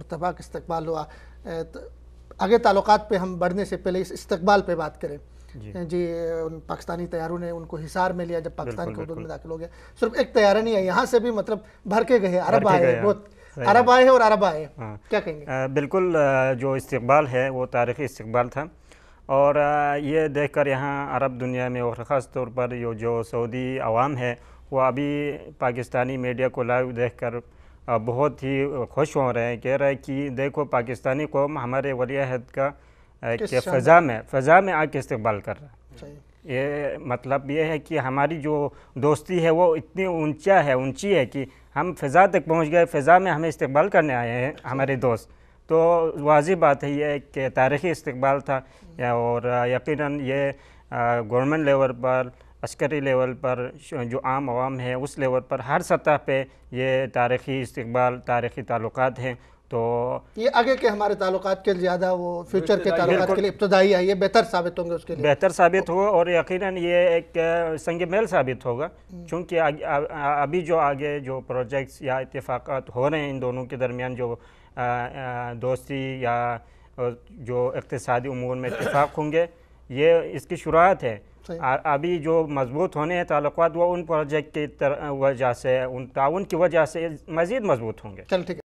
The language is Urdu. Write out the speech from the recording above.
ارتباق استقبال ہوا آگے تعلقات پہ ہم بڑھنے سے پہلے اس استقبال پہ بات کریں جی, جی، ان پاکستانی طیاروں نے ان کو حسار میں لیا جب پاکستان کے حدود میں داخل ہو گیا صرف ایک تیارہ نہیں ہے یہاں سے بھی مطلب بھر کے گئے عرب آئے بہت عرب آئے اور عرب آئے ہاں۔ کیا کہیں گے بالکل جو استقبال ہے وہ تاریخی استقبال تھا اور یہ دیکھ کر یہاں عرب دنیا میں اور خاص طور پر جو سعودی عوام ہے وہ ابھی پاکستانی میڈیا کو لائیو دیکھ کر بہت ہی خوش ہو رہے ہیں کہہ رہے کہ دیکھو پاکستانی قوم ہمارے ولی عہد کا فضا میں فضا میں آ کے استقبال کر رہا ہے یہ مطلب یہ ہے کہ ہماری جو دوستی ہے وہ اتنی اونچا ہے اونچی ہے کہ ہم فضا تک پہنچ گئے فضا میں ہمیں استقبال کرنے آئے ہیں ہمارے دوست تو واضح بات ہے یہ کہ تاریخی استقبال تھا اور یقیناً یہ گورنمنٹ لیول پر عسکری لیول پر جو عام عوام ہے اس لیول پر ہر سطح پہ یہ تاریخی استقبال تاریخی تعلقات ہیں تو یہ آگے کے ہمارے تعلقات کے زیادہ وہ فیوچر کے تعلقات کے لیے ابتدائی ہے یہ بہتر ثابت ہوں گے اس کے بہتر ثابت ہوگا اور یقیناً یہ ایک سنگ میل ثابت ہوگا چونکہ ابھی جو آگے جو پروجیکٹس یا اتفاقات ہو رہے ہیں ان دونوں کے درمیان جو دوستی یا جو اقتصادی امور میں اتفاق ہوں گے یہ اس کی شروعات ہے ابھی جو مضبوط ہونے ہیں تعلقات وہ ان پروجیکٹ کی وجہ سے ان تعاون کی وجہ سے مزید مضبوط ہوں گے چل ٹھیک ہے